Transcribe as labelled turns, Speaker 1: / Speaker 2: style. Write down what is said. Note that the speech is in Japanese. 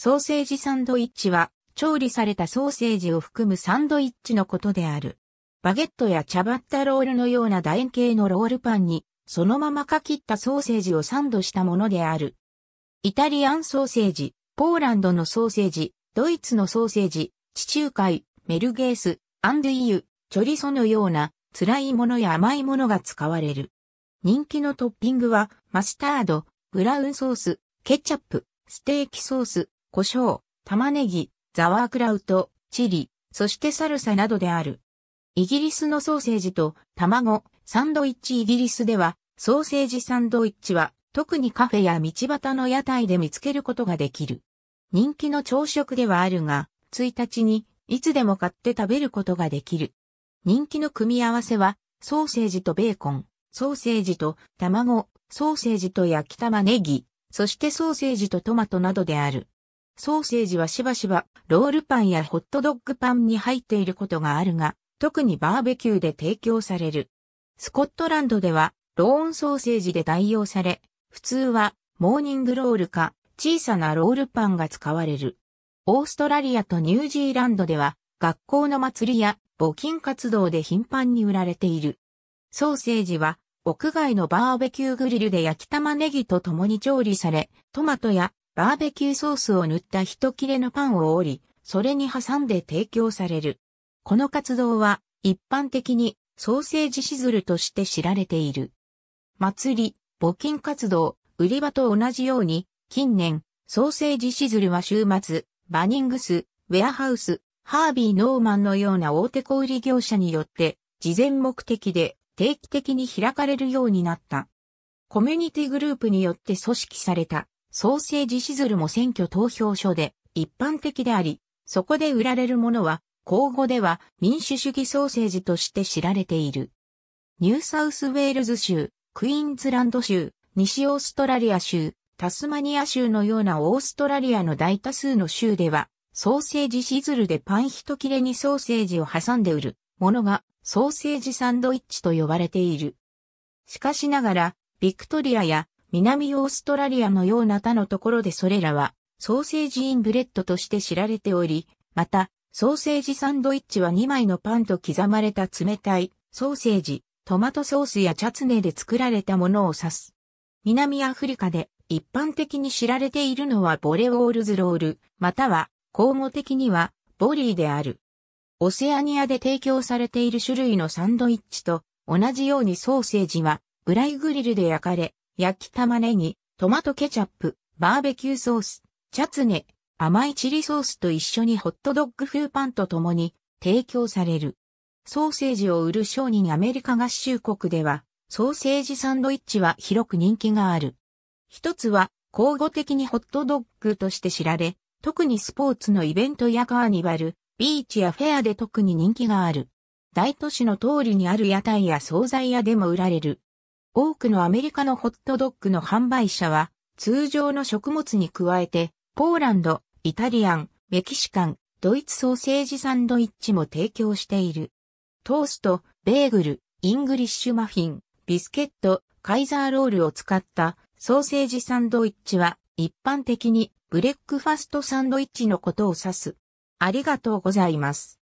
Speaker 1: ソーセージサンドイッチは、調理されたソーセージを含むサンドイッチのことである。バゲットやチャバッタロールのような楕円形のロールパンに、そのままかきったソーセージをサンドしたものである。イタリアンソーセージ、ポーランドのソーセージ、ドイツのソーセージ、地中海、メルゲース、アンドゥイユ、チョリソのような辛いものや甘いものが使われる。人気のトッピングは、マスタード、ブラウンソース、ケチャップ、ステーキソース、胡椒、玉ねぎ、ザワークラウト、チリ、そしてサルサなどである。イギリスのソーセージと卵、サンドイッチイギリスでは、ソーセージサンドイッチは、特にカフェや道端の屋台で見つけることができる。人気の朝食ではあるが、1日に、いつでも買って食べることができる。人気の組み合わせは、ソーセージとベーコン、ソーセージと卵、ソーセージと焼き玉ねぎ、そしてソーセージとトマトなどである。ソーセージはしばしばロールパンやホットドッグパンに入っていることがあるが、特にバーベキューで提供される。スコットランドではローンソーセージで代用され、普通はモーニングロールか小さなロールパンが使われる。オーストラリアとニュージーランドでは学校の祭りや募金活動で頻繁に売られている。ソーセージは屋外のバーベキューグリルで焼き玉ねぎと共に調理され、トマトやバーベキューソースを塗った一切れのパンを折り、それに挟んで提供される。この活動は一般的にソーセージシズルとして知られている。祭り、募金活動、売り場と同じように、近年、ソーセージシズルは週末、バニングス、ウェアハウス、ハービー・ノーマンのような大手小売業者によって、事前目的で定期的に開かれるようになった。コミュニティグループによって組織されたソーセージシズルも選挙投票所で一般的であり、そこで売られるものは、口語では民主主義ソーセージとして知られている。ニューサウスウェールズ州、クイーンズランド州、西オーストラリア州、タスマニア州のようなオーストラリアの大多数の州では、ソーセージシズルでパン一切れにソーセージを挟んで売るものがソーセージサンドイッチと呼ばれている。しかしながら、ビクトリアや南オーストラリアのような他のところでそれらはソーセージインブレッドとして知られており、またソーセージサンドイッチは2枚のパンと刻まれた冷たいソーセージ、トマトソースやチャツネで作られたものを指す。南アフリカで一般的に知られているのはボレオールズロール、または、口語的には、ボリーである。オセアニアで提供されている種類のサンドイッチと同じようにソーセージは、ブライグリルで焼かれ、焼き玉ねぎ、トマトケチャップ、バーベキューソース、チャツネ、甘いチリソースと一緒にホットドッグ風パンと共に提供される。ソーセージを売る商人アメリカ合衆国では、ソーセージサンドイッチは広く人気がある。一つは、交互的にホットドッグとして知られ、特にスポーツのイベントやカーニバル、ビーチやフェアで特に人気がある。大都市の通りにある屋台や惣菜屋でも売られる。多くのアメリカのホットドッグの販売者は、通常の食物に加えて、ポーランド、イタリアン、メキシカン、ドイツソーセージサンドイッチも提供している。トースト、ベーグル、イングリッシュマフィン、ビスケット、カイザーロールを使ったソーセージサンドイッチは一般的にブレックファストサンドイッチのことを指す。ありがとうございます。